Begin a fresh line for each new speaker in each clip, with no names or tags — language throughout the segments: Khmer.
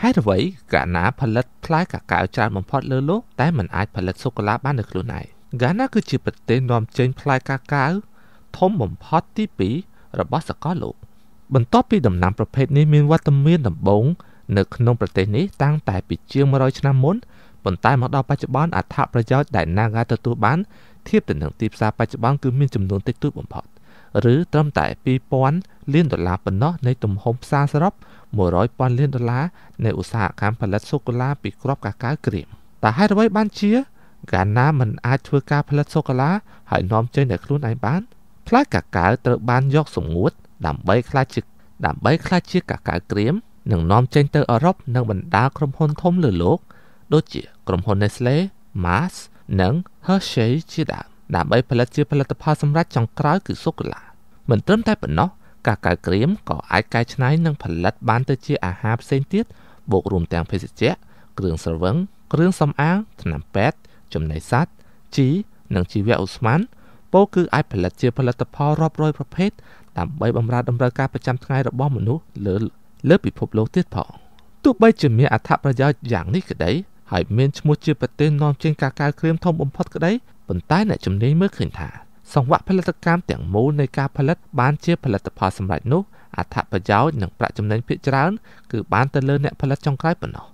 ហេតុអ្វីកាណាផលិតផ្លែកាកាវច្រើនបំផុតលើលោកតែមិនអាចផលិតសូកូឡាបាននៅខ្លួនឯងហ្គាណាគឺជាប្រទេសនាំចេញផ្លែកាកាវធំបំផុតទី2របស់សកលលោកបន្ទាប់ពីដំណាំប្រភេទនេះមានវត្តមានដំបូងនៅក្នុងប្រទេសនេះតាំងតែពីជាង100ឆ្នាំមុនប៉ុន្តែមកដល់បច្ចុប្បន្នអត្ថប្រយោជន៍ដែល Naga ទទួលបានធៀបទៅនឹងទីផ្សារបច្ចុប្បន្នគឺមានចំនួនតិចតួចបំផុតឬត្រឹមតែ2000លានដុល្លារប៉ុណ្ណោះនៃទំហំផ្សារសរុប100,000លានដុល្លារនៃឧស្សាហកម្មផលិតសូកូឡាពីគ្រាប់កាកាវក្រៀមតើហេតុអ្វីបានជាហ្គាណាមិនអាចធ្វើការផលិតសូកូឡាហើយនាំចេញដល់ខ្លួនឯងបានផ្លែកាកាវត្រូវបានយកសម្ងួតដើម្បីខ្លាចជាដើម្បីខ្លាចជាកាកាវក្រៀមនឹងនាំចេញទៅអឺរ៉ុបនិងបណ្ដាក្រុមហ៊ុនធំលើលោកដូចជា ក្រុមហ៊ុន Nestle, Mars និង Hershey ជាដើមដើម្បីផលិតជាផលិតផលសម្រាប់ចុងក្រោយគឺសូកូឡាមិនត្រឹមតែប៉ុណ្ណោះកាកៅក្រៀមក៏អាចកែច្នៃនិងផលិតបានទៅជាអាហារផ្សេងទៀតបូករួមទាំងភេសជ្ជៈគ្រឿងស្រវឹងគ្រឿងសម្អាង ថ្នាំពេទ្យចំណីសត្វជីនិងជីវៈឧស្ម័នពោលគឺអាចផលិតជាផលិតផលរាប់រយប្រភេទដើម្បីបម្រើតម្រូវការប្រចាំថ្ងៃរបស់មនុស្សលើលើពិភពលោកទៀតផងទោះបីជាមានអត្ថប្រយោជន៍យ៉ាងនេះក្តីហើយមានឈ្មោះជាប្រទេសនាំចេញកាកៅក្រៀមធំបំផុតក្តីប៉ុន្តែអ្នកជំនាញមើលឃើញថាសង្វាក់ផលិតកម្មទាំងមូលនៃការផលិតបានជាផលិតផលសម្រេចនោះអត្ថប្រយោជន៍និងប្រាក់ចំណេញភាគច្រើនគឺបានទៅលើអ្នកផលិតចុងក្រោយប៉ុណ្ណោះ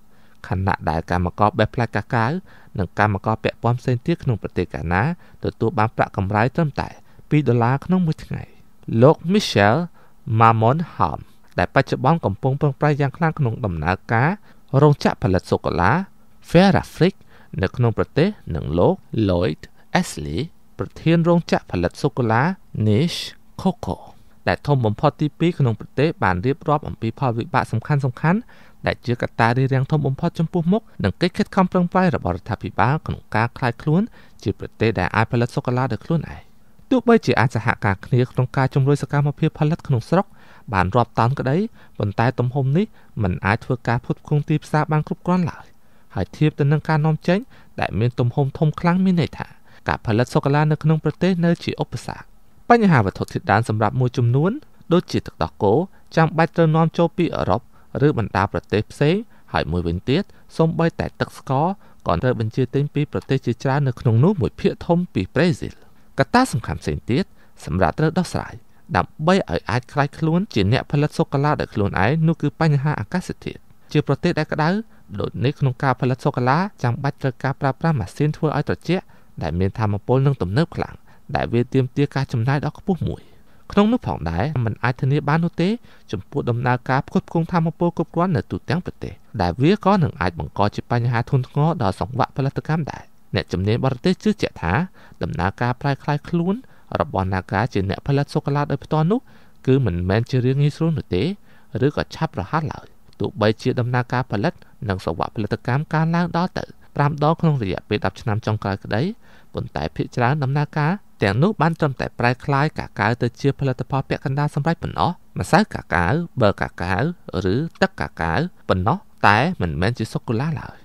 ខណៈដែលកម្មករបេះផ្លែកាកាវនិងកម្មករពាក់ព័ន្ធផ្សេងទៀតក្នុងប្រទេសកាណាទទួលបានប្រាក់កម្រៃត្រឹមតែ2ដុល្លារក្នុងមួយថ្ងៃលោក Michel Mamon Ham ដែលបច្ចុប្បន្នកំពុងប្រឹងប្រែងយ៉ាងខ្លាំងក្នុងដំណើរការរោងចក្រផលិតសូកូឡា Ferrafric នៅក្នុងប្រទេសនិងលោក Lloyd Ashley ប្រធានរោងចក្រផលិតសូកូឡា Niche Coco ដែលធំបំផុតទី2ក្នុងប្រទេសបានរៀបរាប់អំពីផលវិបាកសំខាន់សំខាន់ដែលជាកត្តារារាំងធំបំផុតចំពោះមុខនិងកិច្ចខិតខំប្រឹងប្រែងរបស់រដ្ឋាភិបាលក្នុងការคลายខ្លួនជាប្រទេសដែលអាចផលិតសូកូឡាដោយខ្លួនឯងទោះបីជាអាចសហការគ្នាក្នុងការជំរុញសកម្មភាពផលិតក្នុងស្រុកបានរាប់តោនក្តីប៉ុន្តែទំហំនេះมันអាចធ្វើការផ្គត់ផ្គង់ទីផ្សារបានគ្រប់គ្រាន់ឡើយហើយធៀបទៅនឹងការនាំចេញដែលមានទំហំធំខ្លាំងមានន័យថាការផលិតសូកូឡានៅក្នុងប្រទេសនៅជាឧបសគ្គបញ្ហាវត្ថុធាតុដើមសម្រាប់មួយចំនួនដូចជាទឹកដោះគោចាំបាច់ត្រូវនាំចូលពីអឺរ៉ុបឬបណ្ដាប្រទេសផ្សេងហើយមួយវិញទៀតសូម្បីតែទឹកស្ករក៏ត្រូវបញ្ជាទិញពីប្រទេសជាច្រើននៅក្នុងនោះមួយភាគធំពីប្រេស៊ីលកត្តាសំខាន់ផ្សេងទៀតសម្រាប់ត្រូវដោះស្រាយដើម្បីឲ្យអាចខ្លាយខ្លួនជាអ្នកផលិតសូកូឡាដោយខ្លួនឯងនោះគឺបញ្ហាអាកាសធាតុជាប្រទេសដែលក្តៅដូចនេះក្នុងការផលិតសូកូឡាចាំបាច់ត្រូវការប្រើប្រាស់ម៉ាស៊ីនធ្វើឲ្យត្រជាក់ដែលមានធម៌ពលនិងទំនើបខ្លាំងដែលវាទាមទារការចំណាយដ៏ខ្ពស់មួយក្នុងនោះផងដែរมันអាចធានាបាននោះទេចំពោះដំណើរការផ្គត់ផ្គង់ធម៌ពលគ្រប់គ្រាន់នៅទូទាំងប្រទេសដែលវាក៏នឹងអាចបង្កជាបញ្ហាធ្ងន់ធ្ងរដល់សង្វាក់ផលិតកម្មដែរអ្នកជំនាញបរទេសជឿជាក់ថាដំណើរការប្រែក្លាយខ្លួនរបស់នាការជាអ្នកផលិតសូកូឡាដោយផ្ទាល់នោះគឺមិនមែនជារឿងងាយស្រួលនោះទេឬក៏ឆាប់រហ័សឡើយទោះបីជាដំណើរការផលិតនិងសវៈផលិតកម្មកើនឡើងដល់ទៅ5ដងក្នុងរយៈពេល10ឆ្នាំចុងក្រោយក្តីប៉ុន្តែភាគច្រើនដំណើរការទាំងនោះបានត្រឹមតែប្រែក្លាយកាកាវទៅជាផលិតផលពាក់កណ្ដាលសម្រាប់ប៉ុណ្ណោះម្សៅកាកាវប៊ឺកាកាវឬទឹកកាកាវប៉ុណ្ណោះតែមិនមែនជាសូកូឡាឡើយ